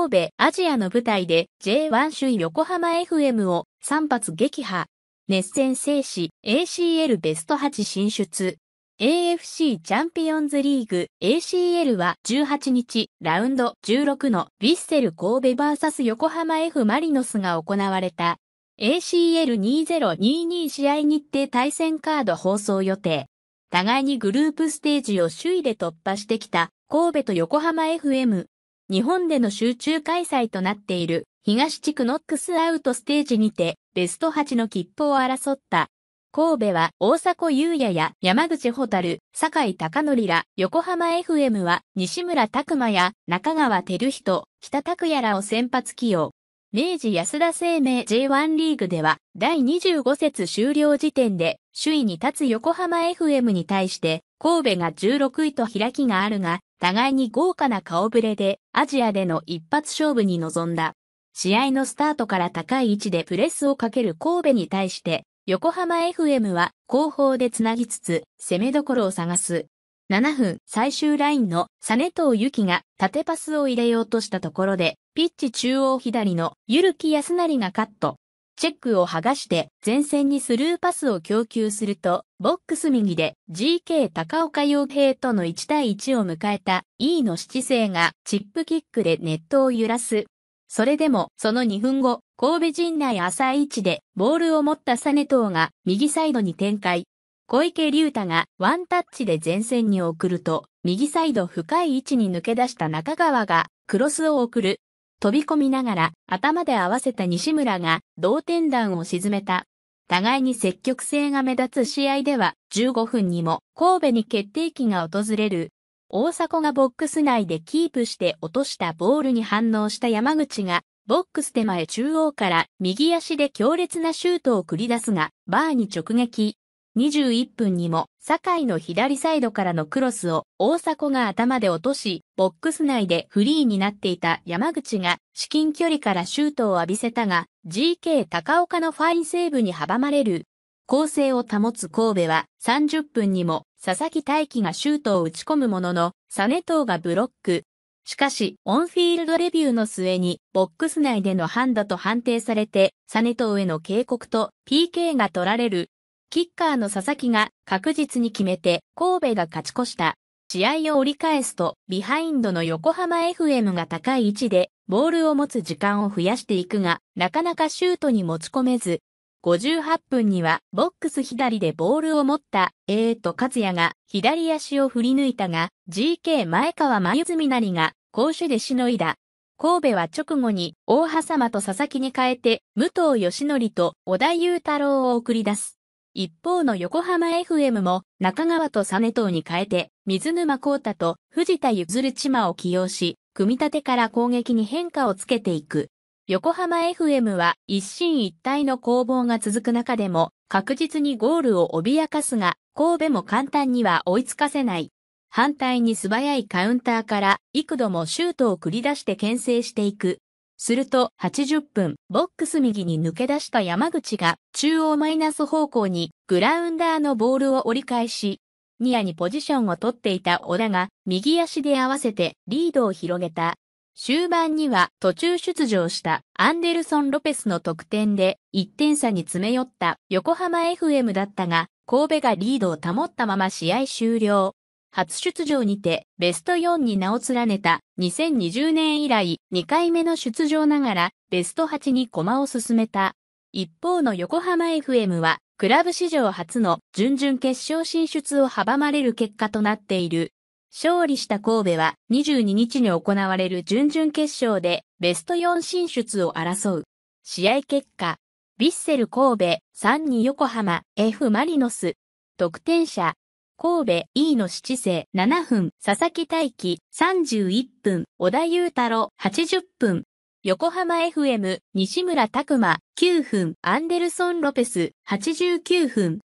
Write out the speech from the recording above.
神戸アジアの舞台で J1 首位横浜 FM を3発撃破。熱戦制止 ACL ベスト8進出。AFC チャンピオンズリーグ ACL は18日ラウンド16のヴィッセル神戸 VS 横浜 F マリノスが行われた ACL2022 試合日程対戦カード放送予定。互いにグループステージを首位で突破してきた神戸と横浜 FM。日本での集中開催となっている東地区ノックスアウトステージにてベスト8の切符を争った神戸は大迫勇也や山口蛍、酒井隆則ら、横浜 FM は西村拓馬や中川照人、北拓也らを先発起用。明治安田生命 J1 リーグでは、第25節終了時点で、首位に立つ横浜 FM に対して、神戸が16位と開きがあるが、互いに豪華な顔ぶれで、アジアでの一発勝負に臨んだ。試合のスタートから高い位置でプレスをかける神戸に対して、横浜 FM は後方でつなぎつつ、攻めどころを探す。7分最終ラインのト藤ユキが縦パスを入れようとしたところで、ピッチ中央左のゆるき安成がカット。チェックを剥がして前線にスルーパスを供給すると、ボックス右で GK 高岡洋平との1対1を迎えた E の七星がチップキックでネットを揺らす。それでもその2分後、神戸陣内朝一でボールを持ったサネトが右サイドに展開。小池隆太がワンタッチで前線に送ると、右サイド深い位置に抜け出した中川がクロスを送る。飛び込みながら頭で合わせた西村が同点弾を沈めた。互いに積極性が目立つ試合では15分にも神戸に決定機が訪れる。大迫がボックス内でキープして落としたボールに反応した山口がボックス手前中央から右足で強烈なシュートを繰り出すがバーに直撃。21分にも、酒井の左サイドからのクロスを大迫が頭で落とし、ボックス内でフリーになっていた山口が至近距離からシュートを浴びせたが、GK 高岡のファインセーブに阻まれる。構成を保つ神戸は30分にも佐々木大輝がシュートを打ち込むものの、サネトーがブロック。しかし、オンフィールドレビューの末に、ボックス内での判断と判定されて、サネトーへの警告と PK が取られる。キッカーの佐々木が確実に決めて神戸が勝ち越した。試合を折り返すと、ビハインドの横浜 FM が高い位置で、ボールを持つ時間を増やしていくが、なかなかシュートに持ち込めず、58分にはボックス左でボールを持った A ーカ和也が左足を振り抜いたが GK 前川真由美なりが攻守でしのいだ。神戸は直後に大葉様と佐々木に変えて武藤義則と小田雄太郎を送り出す。一方の横浜 FM も中川と実藤に変えて、水沼孝太と藤田譲る島を起用し、組み立てから攻撃に変化をつけていく。横浜 FM は一進一退の攻防が続く中でも確実にゴールを脅かすが、神戸も簡単には追いつかせない。反対に素早いカウンターから幾度もシュートを繰り出して牽制していく。すると80分、ボックス右に抜け出した山口が中央マイナス方向にグラウンダーのボールを折り返し、ニアにポジションを取っていた小田が右足で合わせてリードを広げた。終盤には途中出場したアンデルソン・ロペスの得点で1点差に詰め寄った横浜 FM だったが神戸がリードを保ったまま試合終了。初出場にてベスト4に名を連ねた2020年以来2回目の出場ながらベスト8に駒を進めた。一方の横浜 FM はクラブ史上初の準々決勝進出を阻まれる結果となっている。勝利した神戸は22日に行われる準々決勝でベスト4進出を争う。試合結果、ヴィッセル神戸、3に横浜、F マリノス、得点者、神戸 E の七世7分、佐々木大輝31分、小田裕太郎80分、横浜 FM 西村拓馬9分、アンデルソン・ロペス89分、